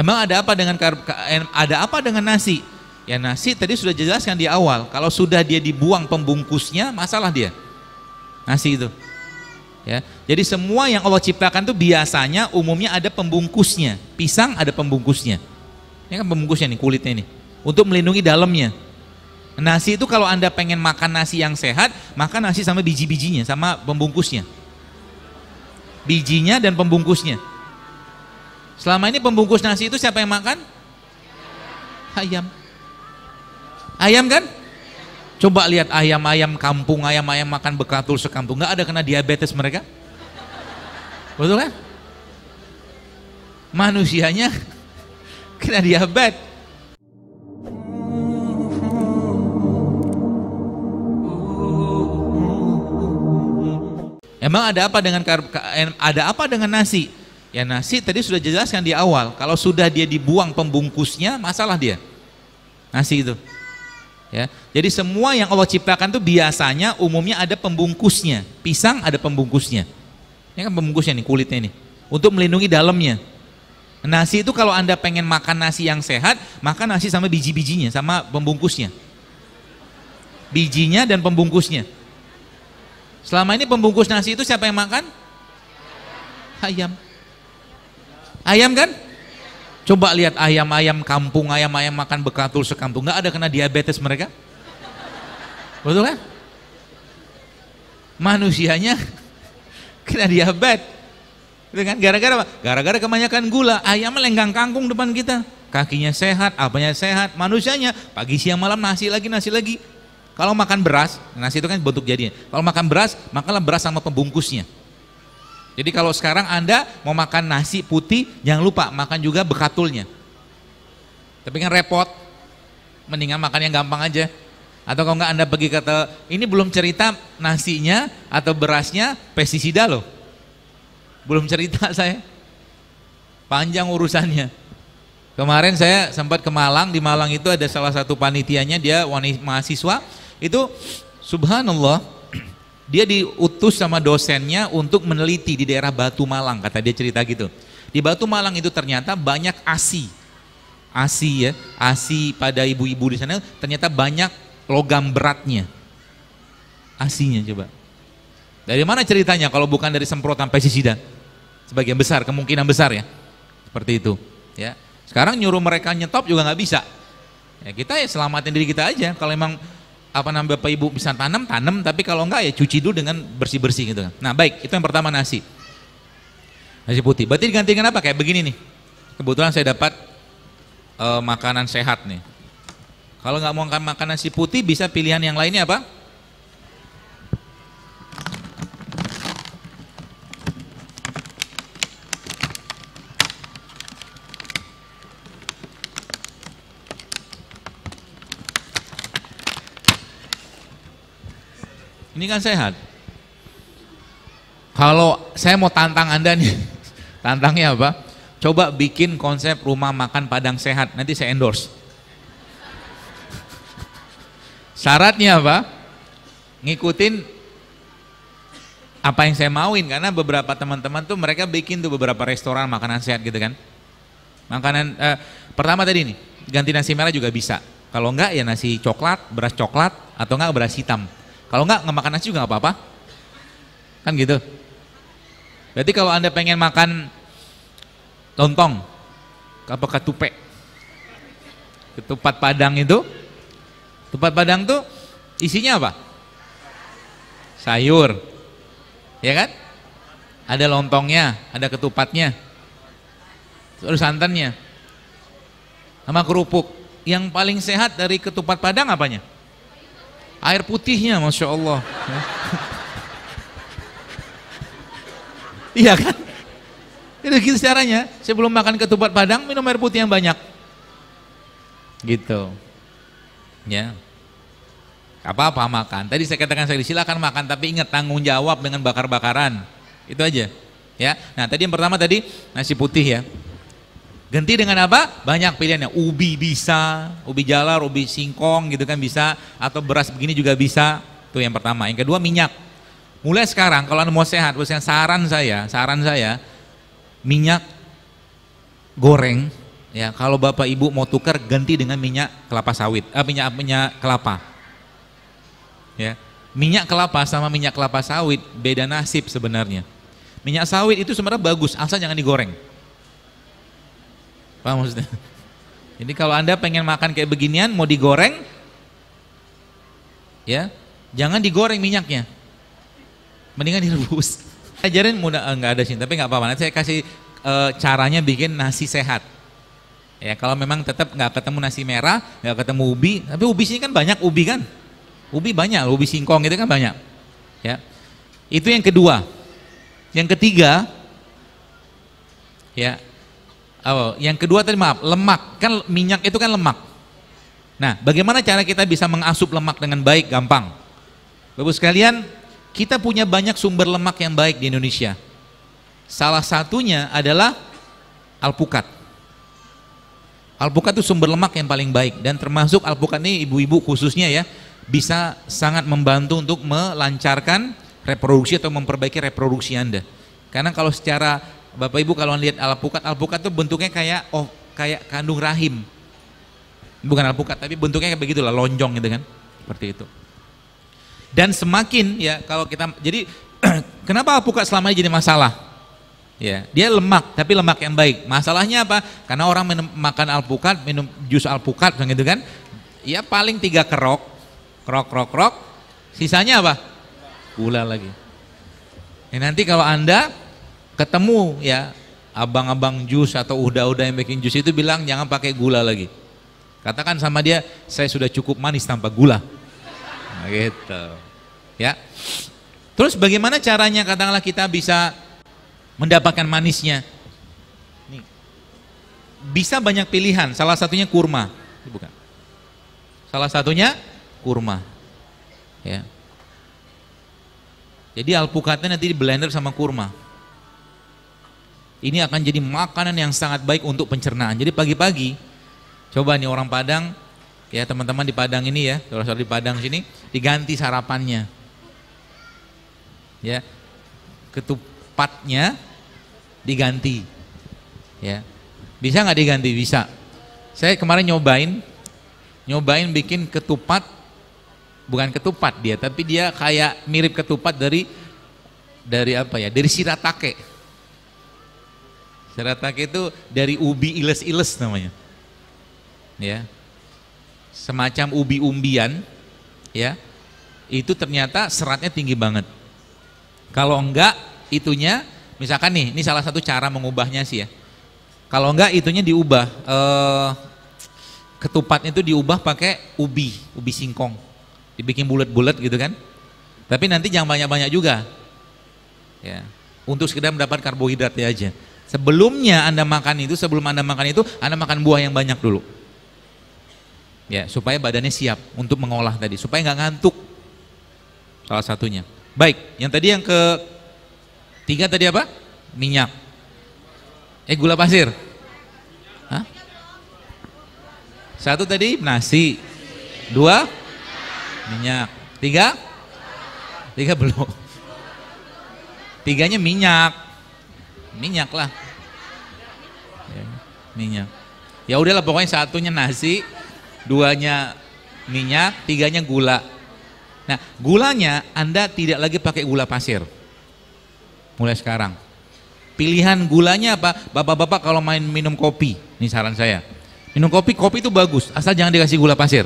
Emang ada apa dengan ada apa dengan nasi? Ya nasi tadi sudah jelaskan di awal. Kalau sudah dia dibuang pembungkusnya, masalah dia. Nasi itu. Ya. Jadi semua yang Allah ciptakan itu biasanya umumnya ada pembungkusnya. Pisang ada pembungkusnya. Ini kan pembungkusnya nih kulitnya ini. Untuk melindungi dalamnya. Nasi itu kalau Anda pengen makan nasi yang sehat, makan nasi sama biji-bijinya, sama pembungkusnya. Bijinya dan pembungkusnya Selama ini pembungkus nasi itu siapa yang makan? Ayam. Ayam kan? Coba lihat ayam-ayam kampung, ayam-ayam makan bekatul sekampung. Nggak ada kena diabetes mereka. Betul kan? Manusianya kena diabetes. Emang ada apa dengan ada apa dengan nasi? Ya nasi tadi sudah jelaskan di awal, kalau sudah dia dibuang pembungkusnya, masalah dia. Nasi itu. Ya. Jadi semua yang Allah ciptakan itu biasanya umumnya ada pembungkusnya. Pisang ada pembungkusnya. Ini kan pembungkusnya nih kulitnya ini. Untuk melindungi dalamnya. Nasi itu kalau Anda pengen makan nasi yang sehat, makan nasi sama biji-bijinya, sama pembungkusnya. Bijinya dan pembungkusnya. Selama ini pembungkus nasi itu siapa yang makan? Ayam Ayam kan? Coba lihat ayam-ayam kampung, ayam-ayam makan bekatul sekampung. Gak ada kena diabetes mereka. Betul kan? Manusianya kena diabetes. Dengan gitu gara-gara apa? Gara-gara kebanyakan gula. Ayam lenggang kangkung depan kita. Kakinya sehat, apanya sehat. Manusianya pagi siang malam nasi lagi, nasi lagi. Kalau makan beras, nasi itu kan bentuk jadinya. Kalau makan beras, makanlah beras sama pembungkusnya. Jadi kalau sekarang Anda mau makan nasi putih, jangan lupa makan juga bekatulnya. Tapi kan repot, mendingan makan yang gampang aja. Atau kalau nggak Anda pergi kata, ini belum cerita nasinya atau berasnya pestisida loh. Belum cerita saya. Panjang urusannya. Kemarin saya sempat ke Malang, di Malang itu ada salah satu panitianya, dia wanita mahasiswa, itu subhanallah, dia di diutus sama dosennya untuk meneliti di daerah Batu Malang, kata dia cerita gitu. Di Batu Malang itu ternyata banyak ASI. ASI ya, ASI pada ibu-ibu di sana ternyata banyak logam beratnya. ASINya coba. Dari mana ceritanya kalau bukan dari semprotan pestisida? Sebagian besar, kemungkinan besar ya. Seperti itu, ya. Sekarang nyuruh mereka nyetop juga nggak bisa. Ya kita ya selamatin diri kita aja. Kalau emang apa namanya Bapak Ibu bisa tanam, tanam, tapi kalau enggak ya cuci dulu dengan bersih-bersih gitu kan. Nah baik, itu yang pertama nasi. Nasi putih, berarti diganti dengan apa? Kayak begini nih, kebetulan saya dapat uh, makanan sehat nih. Kalau nggak mau makan makanan nasi putih bisa pilihan yang lainnya apa? Ini kan sehat. Kalau saya mau tantang Anda nih, tantangnya apa? Coba bikin konsep rumah makan Padang sehat, nanti saya endorse. Syaratnya apa? Ngikutin apa yang saya mauin karena beberapa teman-teman tuh mereka bikin tuh beberapa restoran makanan sehat gitu kan. Makanan eh, pertama tadi nih, ganti nasi merah juga bisa. Kalau enggak ya nasi coklat, beras coklat atau enggak beras hitam kalau enggak enggak makan nasi juga nggak apa-apa. Kan gitu. Berarti kalau Anda pengen makan lontong apa ketupat ketupat padang itu ketupat padang itu isinya apa? Sayur. Ya kan? Ada lontongnya, ada ketupatnya. Terus santannya. Sama kerupuk. Yang paling sehat dari ketupat padang apanya? Air putihnya Masya Allah. iya kan? Itu gitu caranya. Sebelum makan ketupat padang, minum air putih yang banyak. Gitu. Ya. Apa-apa makan. Tadi saya katakan saya silakan makan, tapi ingat tanggung jawab dengan bakar-bakaran. Itu aja. Ya. Nah, tadi yang pertama tadi nasi putih ya. Ganti dengan apa? Banyak pilihannya. Ubi bisa, ubi jalar, ubi singkong gitu kan bisa. Atau beras begini juga bisa. Itu yang pertama. Yang kedua minyak. Mulai sekarang kalau Anda mau sehat, maksudnya saran saya, saran saya, minyak goreng, ya kalau Bapak Ibu mau tukar ganti dengan minyak kelapa sawit, eh, minyak minyak kelapa. Ya, minyak kelapa sama minyak kelapa sawit beda nasib sebenarnya. Minyak sawit itu sebenarnya bagus, asal jangan digoreng Pak maksudnya? Jadi kalau Anda pengen makan kayak beginian mau digoreng ya, jangan digoreng minyaknya. Mendingan direbus. Ajarin mudah eh, enggak ada sih, tapi enggak apa-apa. Nanti saya kasih e, caranya bikin nasi sehat. Ya, kalau memang tetap nggak ketemu nasi merah, nggak ketemu ubi, tapi ubi sini kan banyak ubi kan? Ubi banyak, ubi singkong itu kan banyak. Ya. Itu yang kedua. Yang ketiga, ya, Oh, yang kedua tadi maaf, lemak. Kan minyak itu kan lemak. Nah, bagaimana cara kita bisa mengasup lemak dengan baik? Gampang. Bapak sekalian, kita punya banyak sumber lemak yang baik di Indonesia. Salah satunya adalah alpukat. Alpukat itu sumber lemak yang paling baik dan termasuk alpukat ini ibu-ibu khususnya ya bisa sangat membantu untuk melancarkan reproduksi atau memperbaiki reproduksi Anda. Karena kalau secara Bapak Ibu kalau lihat alpukat, alpukat tuh bentuknya kayak oh kayak kandung rahim. Bukan alpukat, tapi bentuknya kayak begitulah, lonjong gitu kan. Seperti itu. Dan semakin ya kalau kita jadi kenapa alpukat selama ini jadi masalah? Ya, dia lemak tapi lemak yang baik. Masalahnya apa? Karena orang minum, makan alpukat, minum jus alpukat kan gitu kan. Ya paling tiga kerok, kerok kerok kerok. Sisanya apa? Gula lagi. Ya, nanti kalau anda ketemu ya abang-abang jus atau udah-udah yang bikin jus itu bilang jangan pakai gula lagi. Katakan sama dia, saya sudah cukup manis tanpa gula. Nah, gitu. Ya. Terus bagaimana caranya katakanlah kita bisa mendapatkan manisnya? Bisa banyak pilihan, salah satunya kurma. Bukan. Salah satunya kurma. Ya. Jadi alpukatnya nanti di blender sama kurma ini akan jadi makanan yang sangat baik untuk pencernaan. Jadi pagi-pagi, coba nih orang Padang, ya teman-teman di Padang ini ya, kalau di Padang sini, diganti sarapannya. Ya, ketupatnya diganti. Ya, bisa nggak diganti? Bisa. Saya kemarin nyobain, nyobain bikin ketupat, bukan ketupat dia, tapi dia kayak mirip ketupat dari dari apa ya? Dari siratake. Ceratake itu dari ubi iles-iles namanya. Ya. Semacam ubi umbian, ya. Itu ternyata seratnya tinggi banget. Kalau enggak itunya misalkan nih, ini salah satu cara mengubahnya sih ya. Kalau enggak itunya diubah eh ketupatnya itu diubah pakai ubi, ubi singkong. Dibikin bulat-bulat gitu kan. Tapi nanti jangan banyak-banyak juga. Ya. Untuk sekedar mendapat karbohidratnya aja. Sebelumnya Anda makan itu, sebelum Anda makan itu, Anda makan buah yang banyak dulu. Ya, supaya badannya siap untuk mengolah tadi, supaya nggak ngantuk. Salah satunya. Baik, yang tadi yang ke tiga tadi apa? Minyak. Eh gula pasir. Hah? Satu tadi nasi. Dua minyak. Tiga? Tiga belum. Tiganya minyak minyak lah. Ya, minyak. Ya udahlah pokoknya satunya nasi, duanya minyak, tiganya gula. Nah, gulanya Anda tidak lagi pakai gula pasir. Mulai sekarang. Pilihan gulanya apa? Bapak-bapak kalau main minum kopi, ini saran saya. Minum kopi, kopi itu bagus, asal jangan dikasih gula pasir.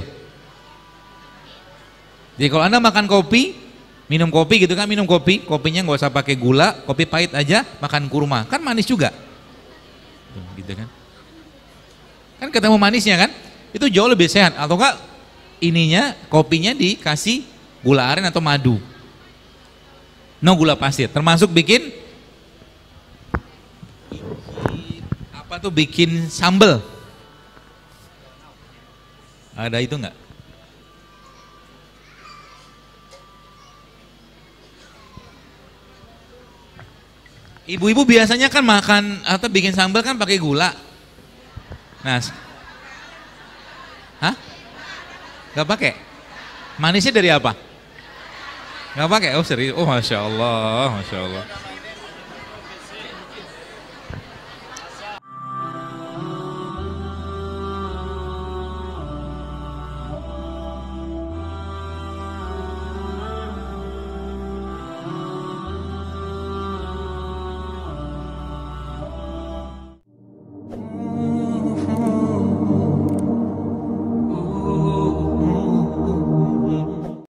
Jadi kalau Anda makan kopi, Minum kopi gitu kan, minum kopi, kopinya nggak usah pakai gula, kopi pahit aja, makan kurma, kan manis juga. gitu kan. Kan ketemu manisnya kan, itu jauh lebih sehat. Atau enggak ininya, kopinya dikasih gula aren atau madu. No gula pasir, termasuk bikin apa tuh bikin sambel. Ada itu enggak? Ibu-ibu biasanya kan makan atau bikin sambal kan pakai gula. Nah, hah? Gak pakai? Manisnya dari apa? Gak pakai? Oh serius? Oh masya Allah, masya Allah.